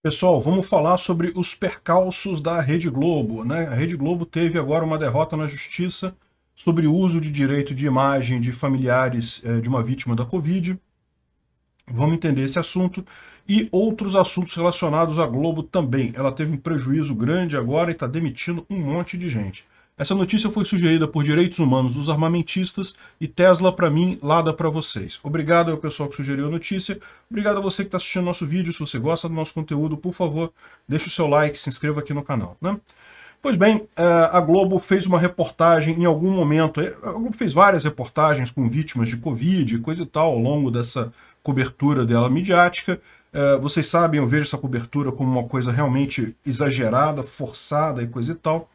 Pessoal, vamos falar sobre os percalços da Rede Globo. Né? A Rede Globo teve agora uma derrota na justiça sobre o uso de direito de imagem de familiares eh, de uma vítima da Covid. Vamos entender esse assunto e outros assuntos relacionados à Globo também. Ela teve um prejuízo grande agora e está demitindo um monte de gente. Essa notícia foi sugerida por Direitos Humanos dos Armamentistas e Tesla para mim, Lada para vocês. Obrigado ao pessoal que sugeriu a notícia. Obrigado a você que está assistindo nosso vídeo. Se você gosta do nosso conteúdo, por favor, deixe o seu like, se inscreva aqui no canal. Né? Pois bem, é, a Globo fez uma reportagem em algum momento, é, a Globo fez várias reportagens com vítimas de Covid e coisa e tal ao longo dessa cobertura dela midiática. É, vocês sabem, eu vejo essa cobertura como uma coisa realmente exagerada, forçada e coisa e tal.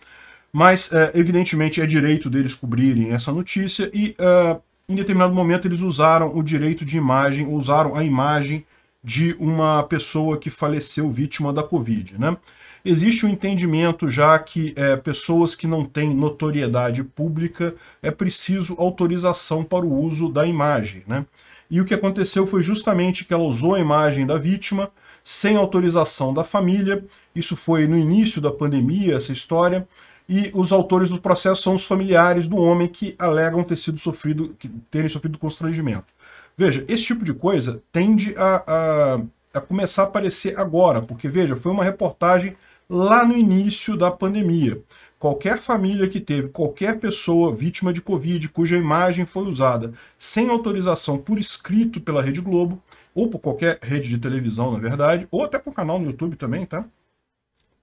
Mas, é, evidentemente, é direito deles cobrirem essa notícia e, é, em determinado momento, eles usaram o direito de imagem, usaram a imagem de uma pessoa que faleceu vítima da Covid. Né? Existe um entendimento já que é, pessoas que não têm notoriedade pública é preciso autorização para o uso da imagem. Né? E o que aconteceu foi justamente que ela usou a imagem da vítima sem autorização da família. Isso foi no início da pandemia, essa história e os autores do processo são os familiares do homem que alegam ter sido sofrido, que terem sofrido constrangimento. Veja, esse tipo de coisa tende a, a, a começar a aparecer agora, porque, veja, foi uma reportagem lá no início da pandemia. Qualquer família que teve qualquer pessoa vítima de Covid cuja imagem foi usada sem autorização por escrito pela Rede Globo, ou por qualquer rede de televisão, na verdade, ou até por canal no YouTube também, tá?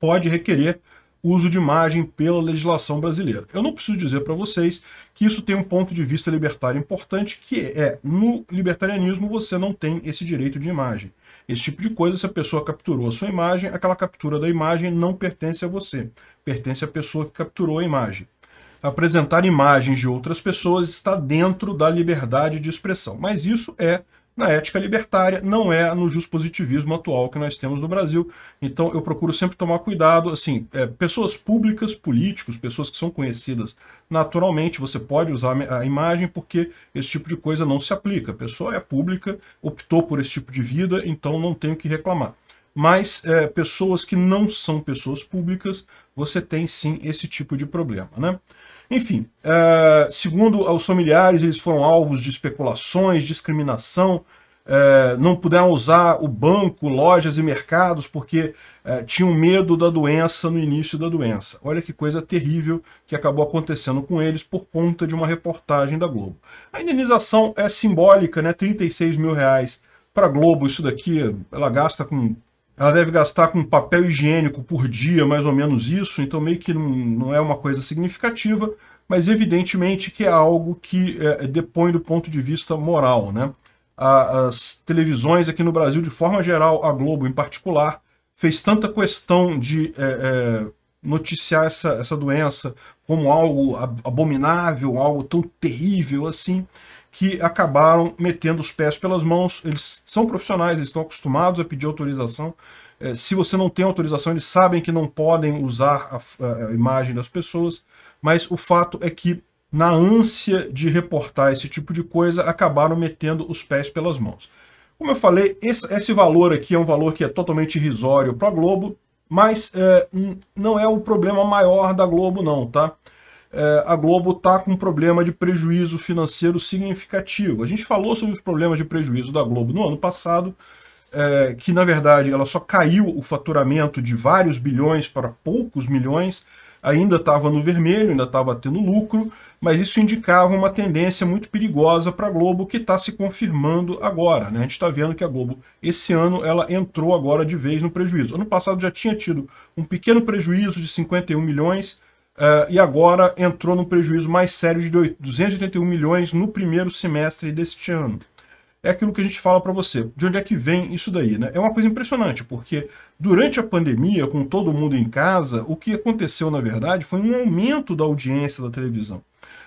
Pode requerer uso de imagem pela legislação brasileira. Eu não preciso dizer para vocês que isso tem um ponto de vista libertário importante, que é, no libertarianismo você não tem esse direito de imagem. Esse tipo de coisa, se a pessoa capturou a sua imagem, aquela captura da imagem não pertence a você, pertence à pessoa que capturou a imagem. Apresentar imagens de outras pessoas está dentro da liberdade de expressão, mas isso é na ética libertária, não é no positivismo atual que nós temos no Brasil. Então eu procuro sempre tomar cuidado, assim, é, pessoas públicas, políticos, pessoas que são conhecidas naturalmente, você pode usar a imagem porque esse tipo de coisa não se aplica. A pessoa é pública, optou por esse tipo de vida, então não tenho que reclamar mas é, pessoas que não são pessoas públicas, você tem sim esse tipo de problema. Né? Enfim, uh, segundo os familiares, eles foram alvos de especulações, discriminação, uh, não puderam usar o banco, lojas e mercados porque uh, tinham medo da doença no início da doença. Olha que coisa terrível que acabou acontecendo com eles por conta de uma reportagem da Globo. A indenização é simbólica, né? 36 mil reais para a Globo, isso daqui ela gasta com ela deve gastar com papel higiênico por dia, mais ou menos isso, então meio que não, não é uma coisa significativa, mas evidentemente que é algo que é, depõe do ponto de vista moral. Né? as televisões aqui no Brasil, de forma geral, a Globo em particular, fez tanta questão de é, é, noticiar essa, essa doença como algo abominável, algo tão terrível assim, que acabaram metendo os pés pelas mãos. Eles são profissionais, eles estão acostumados a pedir autorização. É, se você não tem autorização, eles sabem que não podem usar a, a imagem das pessoas, mas o fato é que, na ânsia de reportar esse tipo de coisa, acabaram metendo os pés pelas mãos. Como eu falei, esse, esse valor aqui é um valor que é totalmente irrisório para a Globo, mas é, não é o problema maior da Globo não, tá? é, a Globo está com um problema de prejuízo financeiro significativo. A gente falou sobre os problemas de prejuízo da Globo no ano passado, é, que na verdade ela só caiu o faturamento de vários bilhões para poucos milhões, ainda estava no vermelho, ainda estava tendo lucro, mas isso indicava uma tendência muito perigosa para a Globo que está se confirmando agora. Né? A gente está vendo que a Globo, esse ano, ela entrou agora de vez no prejuízo. Ano passado já tinha tido um pequeno prejuízo de 51 milhões, Uh, e agora entrou num prejuízo mais sério de 281 milhões no primeiro semestre deste ano. É aquilo que a gente fala para você. De onde é que vem isso daí? Né? É uma coisa impressionante, porque durante a pandemia, com todo mundo em casa, o que aconteceu, na verdade, foi um aumento da audiência da televisão.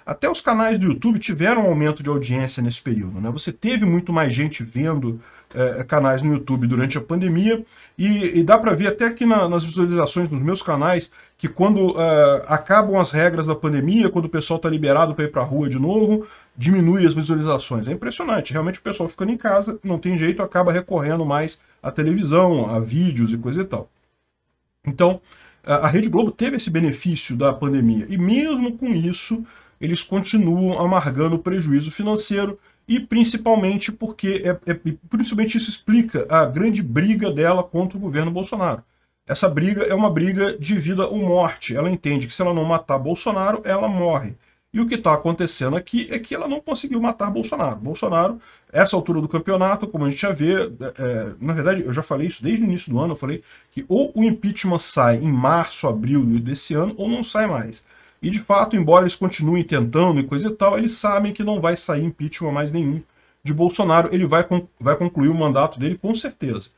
Até os canais do YouTube tiveram um aumento de audiência nesse período. Né? Você teve muito mais gente vendo eh, canais no YouTube durante a pandemia e, e dá para ver até aqui na, nas visualizações dos meus canais que quando uh, acabam as regras da pandemia, quando o pessoal está liberado para ir para a rua de novo, diminui as visualizações. É impressionante. Realmente o pessoal ficando em casa, não tem jeito, acaba recorrendo mais à televisão, a vídeos e coisa e tal. Então, a Rede Globo teve esse benefício da pandemia. E mesmo com isso, eles continuam amargando o prejuízo financeiro e principalmente porque é, é, principalmente isso explica a grande briga dela contra o governo Bolsonaro. Essa briga é uma briga de vida ou morte. Ela entende que se ela não matar Bolsonaro, ela morre. E o que está acontecendo aqui é que ela não conseguiu matar Bolsonaro. Bolsonaro, essa altura do campeonato, como a gente já vê, é, na verdade, eu já falei isso desde o início do ano, eu falei que ou o impeachment sai em março, abril desse ano, ou não sai mais. E, de fato, embora eles continuem tentando e coisa e tal, eles sabem que não vai sair impeachment mais nenhum de Bolsonaro. Ele vai, vai concluir o mandato dele com certeza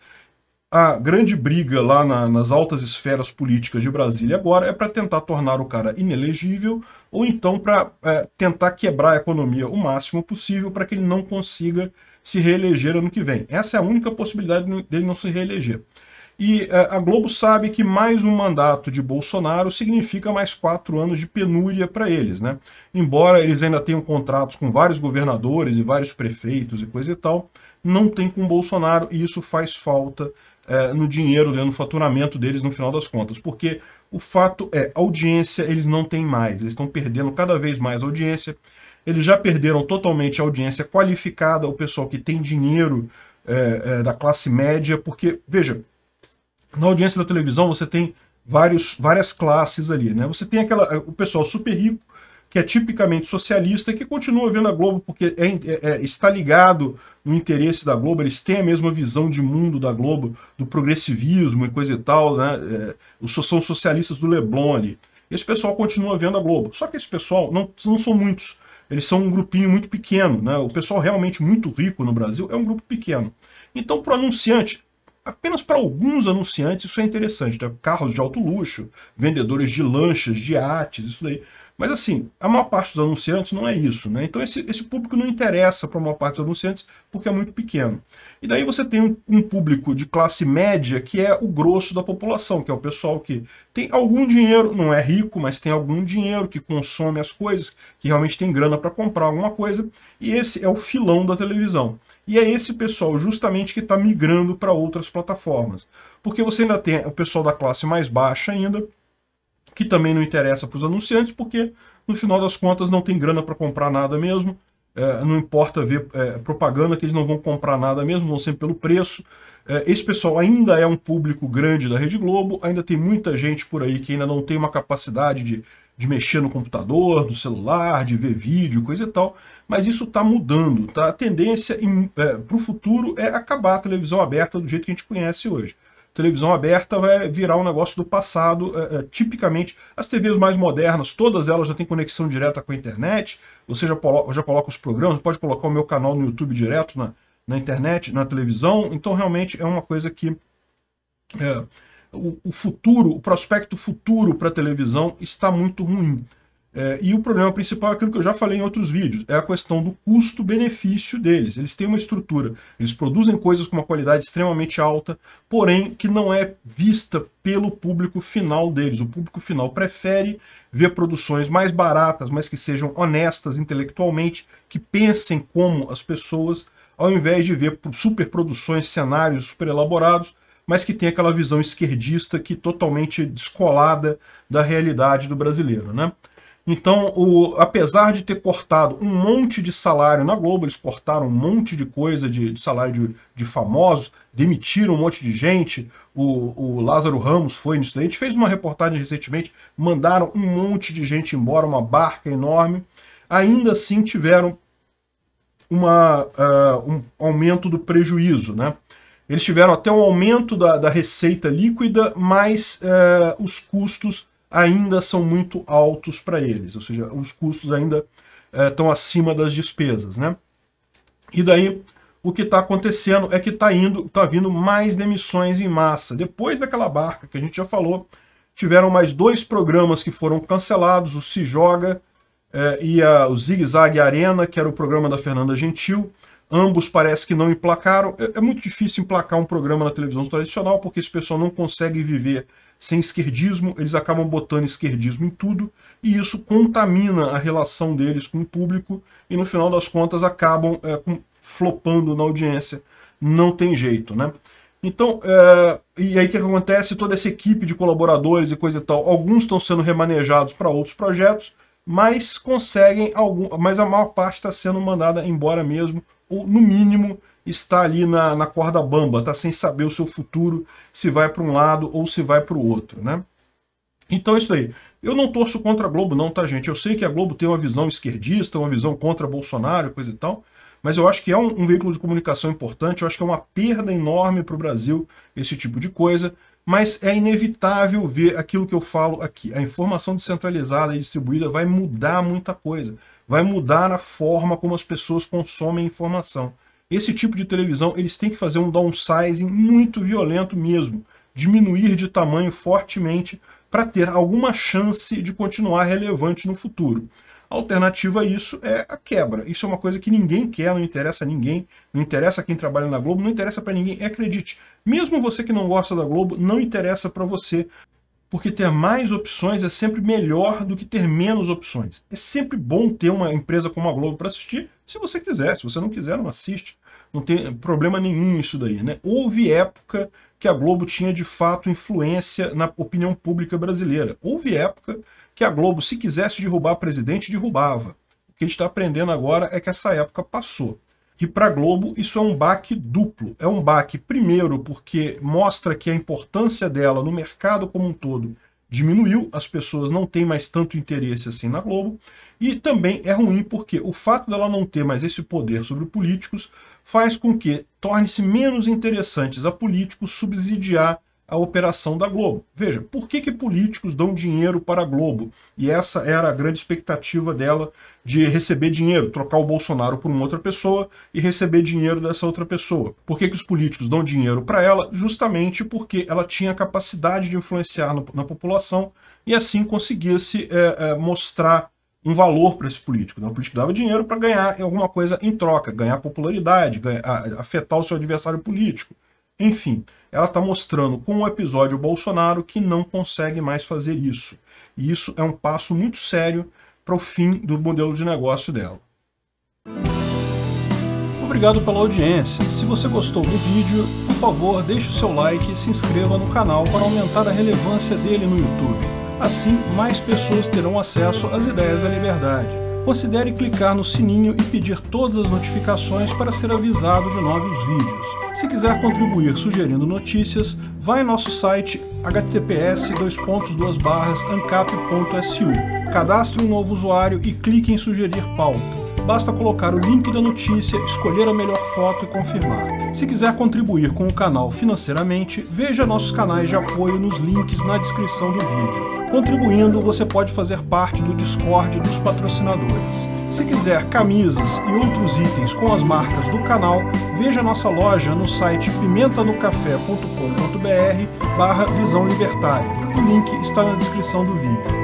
a grande briga lá na, nas altas esferas políticas de Brasília agora é para tentar tornar o cara inelegível ou então para é, tentar quebrar a economia o máximo possível para que ele não consiga se reeleger ano que vem. Essa é a única possibilidade dele não se reeleger. E é, a Globo sabe que mais um mandato de Bolsonaro significa mais quatro anos de penúria para eles, né? Embora eles ainda tenham contratos com vários governadores e vários prefeitos e coisa e tal, não tem com Bolsonaro e isso faz falta é, no dinheiro, né, no faturamento deles no final das contas. Porque o fato é, audiência eles não têm mais, eles estão perdendo cada vez mais audiência. Eles já perderam totalmente a audiência qualificada, o pessoal que tem dinheiro é, é, da classe média, porque, veja, na audiência da televisão você tem vários, várias classes ali, né? Você tem aquela, o pessoal super rico, que é tipicamente socialista, que continua vendo a Globo porque é, é, é, está ligado no interesse da Globo, eles têm a mesma visão de mundo da Globo, do progressivismo e coisa e tal, né? É, são socialistas do Leblon ali. Esse pessoal continua vendo a Globo. Só que esse pessoal não, não são muitos. Eles são um grupinho muito pequeno, né? O pessoal realmente muito rico no Brasil é um grupo pequeno. Então, para o anunciante, apenas para alguns anunciantes isso é interessante, né? carros de alto luxo, vendedores de lanchas, de iates, isso daí. Mas assim, a maior parte dos anunciantes não é isso, né? Então esse, esse público não interessa para a maior parte dos anunciantes porque é muito pequeno. E daí você tem um, um público de classe média que é o grosso da população, que é o pessoal que tem algum dinheiro, não é rico, mas tem algum dinheiro, que consome as coisas, que realmente tem grana para comprar alguma coisa, e esse é o filão da televisão. E é esse pessoal justamente que está migrando para outras plataformas. Porque você ainda tem o pessoal da classe mais baixa ainda, que também não interessa para os anunciantes, porque no final das contas não tem grana para comprar nada mesmo. É, não importa ver é, propaganda, que eles não vão comprar nada mesmo, vão sempre pelo preço. É, esse pessoal ainda é um público grande da Rede Globo, ainda tem muita gente por aí que ainda não tem uma capacidade de, de mexer no computador, do celular, de ver vídeo, coisa e tal. Mas isso está mudando, tá? A tendência é, para o futuro é acabar a televisão aberta do jeito que a gente conhece hoje televisão aberta vai virar um negócio do passado, é, é, tipicamente. As TVs mais modernas, todas elas já têm conexão direta com a internet, você já, já coloca os programas, pode colocar o meu canal no YouTube direto na, na internet, na televisão, então realmente é uma coisa que... É, o, o futuro, o prospecto futuro para a televisão está muito ruim. É, e o problema principal é aquilo que eu já falei em outros vídeos, é a questão do custo-benefício deles. Eles têm uma estrutura, eles produzem coisas com uma qualidade extremamente alta, porém que não é vista pelo público final deles. O público final prefere ver produções mais baratas, mas que sejam honestas intelectualmente, que pensem como as pessoas, ao invés de ver superproduções, cenários super elaborados, mas que tem aquela visão esquerdista que totalmente descolada da realidade do brasileiro, né? Então, o, apesar de ter cortado um monte de salário na Globo, eles cortaram um monte de coisa de, de salário de, de famosos, demitiram um monte de gente. O, o Lázaro Ramos foi nisso A gente fez uma reportagem recentemente, mandaram um monte de gente embora, uma barca enorme. Ainda assim, tiveram uma, uh, um aumento do prejuízo, né? Eles tiveram até um aumento da, da receita líquida, mas uh, ah, os custos ainda são muito altos para eles, ou seja, os custos ainda é, estão acima das despesas, né? E daí o que está acontecendo é que está indo, está vindo mais demissões em massa. Depois daquela barca que a gente já falou, tiveram mais dois programas que foram cancelados: o Se Joga é, e a, o Zig Zag Arena, que era o programa da Fernanda Gentil. Ambos parece que não emplacaram. É, é muito difícil emplacar um programa na televisão tradicional, porque esse pessoal não consegue viver sem esquerdismo, eles acabam botando esquerdismo em tudo, e isso contamina a relação deles com o público, e no final das contas acabam é, com, flopando na audiência. Não tem jeito, né? Então, é, e aí o que acontece? Toda essa equipe de colaboradores e coisa e tal, alguns estão sendo remanejados para outros projetos, mas conseguem algum, mas a maior parte está sendo mandada embora mesmo, ou no mínimo está ali na, na corda bamba, está sem saber o seu futuro, se vai para um lado ou se vai para o outro, né? Então é isso aí. Eu não torço contra a Globo não, tá gente? Eu sei que a Globo tem uma visão esquerdista, uma visão contra Bolsonaro, coisa e tal, mas eu acho que é um, um veículo de comunicação importante, eu acho que é uma perda enorme para o Brasil esse tipo de coisa, mas é inevitável ver aquilo que eu falo aqui. A informação descentralizada e distribuída vai mudar muita coisa, vai mudar a forma como as pessoas consomem informação. Esse tipo de televisão, eles têm que fazer um downsizing muito violento mesmo, diminuir de tamanho fortemente para ter alguma chance de continuar relevante no futuro. A alternativa a isso é a quebra. Isso é uma coisa que ninguém quer, não interessa a ninguém, não interessa a quem trabalha na Globo, não interessa para ninguém. acredite, mesmo você que não gosta da Globo, não interessa para você, porque ter mais opções é sempre melhor do que ter menos opções. É sempre bom ter uma empresa como a Globo para assistir, se você quiser. Se você não quiser, não assiste. Não tem problema nenhum isso daí, né? Houve época que a Globo tinha de fato influência na opinião pública brasileira. Houve época que a Globo, se quisesse derrubar presidente, derrubava. O que a gente está aprendendo agora é que essa época passou. E para a Globo isso é um baque duplo. É um baque, primeiro, porque mostra que a importância dela no mercado como um todo diminuiu, as pessoas não têm mais tanto interesse assim na Globo, e também é ruim porque o fato dela não ter mais esse poder sobre políticos faz com que torne-se menos interessantes a políticos subsidiar a operação da Globo. Veja, por que, que políticos dão dinheiro para a Globo? E essa era a grande expectativa dela de receber dinheiro, trocar o Bolsonaro por uma outra pessoa e receber dinheiro dessa outra pessoa. Por que, que os políticos dão dinheiro para ela? Justamente porque ela tinha a capacidade de influenciar no, na população e assim conseguia-se é, é, mostrar um valor para esse político. Né? O político dava dinheiro para ganhar alguma coisa em troca, ganhar popularidade, ganhar, afetar o seu adversário político. Enfim, ela está mostrando com o episódio Bolsonaro que não consegue mais fazer isso. E isso é um passo muito sério para o fim do modelo de negócio dela. Obrigado pela audiência. Se você gostou do vídeo, por favor, deixe o seu like e se inscreva no canal para aumentar a relevância dele no YouTube. Assim, mais pessoas terão acesso às ideias da liberdade considere clicar no sininho e pedir todas as notificações para ser avisado de novos vídeos. Se quiser contribuir sugerindo notícias, vá em nosso site https://ancap.su, cadastre um novo usuário e clique em sugerir pauta basta colocar o link da notícia, escolher a melhor foto e confirmar. Se quiser contribuir com o canal financeiramente, veja nossos canais de apoio nos links na descrição do vídeo. Contribuindo, você pode fazer parte do Discord dos patrocinadores. Se quiser camisas e outros itens com as marcas do canal, veja nossa loja no site pimentanocafé.com.br barra Visão Libertária. O link está na descrição do vídeo.